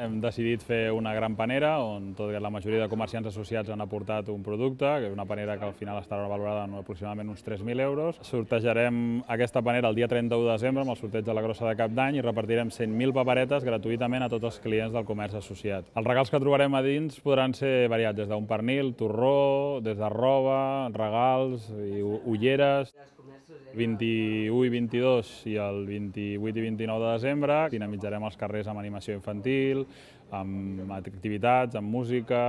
Hem decidit fer una gran panera on tot la majoria de comerciants associats han aportat un producte, que és una panera que al final estarà valorada en aproximadament uns 3.000 euros. Sortejarem aquesta panera el dia 31 de desembre amb el sorteig de la grossa de cap d'any i repartirem 100.000 paperetes gratuïtament a tots els clients del comerç associat. Els regals que trobarem a dins podran ser variats, des d'un pernil, torró, des de roba, regals i ulleres. 21 i 22 i el 28 i 29 de desembre dinamitzarem els carrers amb animació infantil, amb activitats, amb música,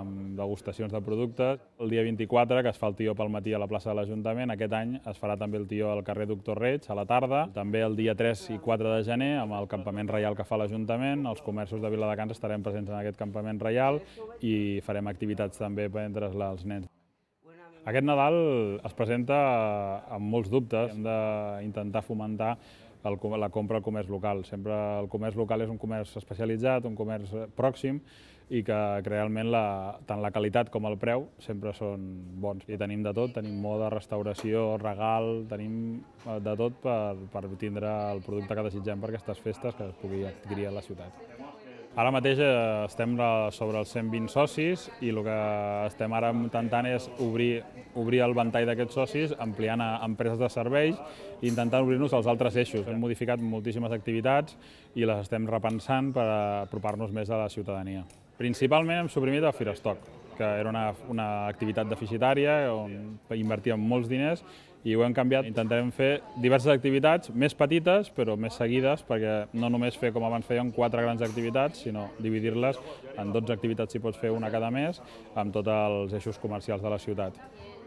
amb degustacions de productes. El dia 24, que es fa el tió pel matí a la plaça de l'Ajuntament, aquest any es farà també el tió al carrer Doctor Reig, a la tarda. També el dia 3 i 4 de gener, amb el campament reial que fa l'Ajuntament, els comerços de Viladecans estarem presents en aquest campament reial i farem activitats també per entre els nens. Aquest Nadal es presenta amb molts dubtes. Hem d'intentar fomentar el, la compra al comerç local. Sempre el comerç local és un comerç especialitzat, un comerç pròxim, i que, realment la, tant la qualitat com el preu sempre són bons. I tenim de tot, tenim moda, restauració, regal, tenim eh, de tot per, per tindre el producte que desitgem per aquestes festes que es pugui adquirir a la ciutat. Ara mateix eh, estem sobre els 120 socis i el que estem ara intentant és obrir, obrir el ventall d'aquests socis, ampliant a empreses de serveis i intentant obrir-nos als altres eixos. Hem modificat moltíssimes activitats i les estem repensant per apropar-nos més a la ciutadania. Principalment hem suprimit el Firestock, que era una, una activitat deficitària on invertíem molts diners i ho hem canviat. Intentarem fer diverses activitats, més petites però més seguides, perquè no només fer com abans fèiem quatre grans activitats, sinó dividir-les en 12 activitats si pots fer una cada mes, amb tots els eixos comercials de la ciutat.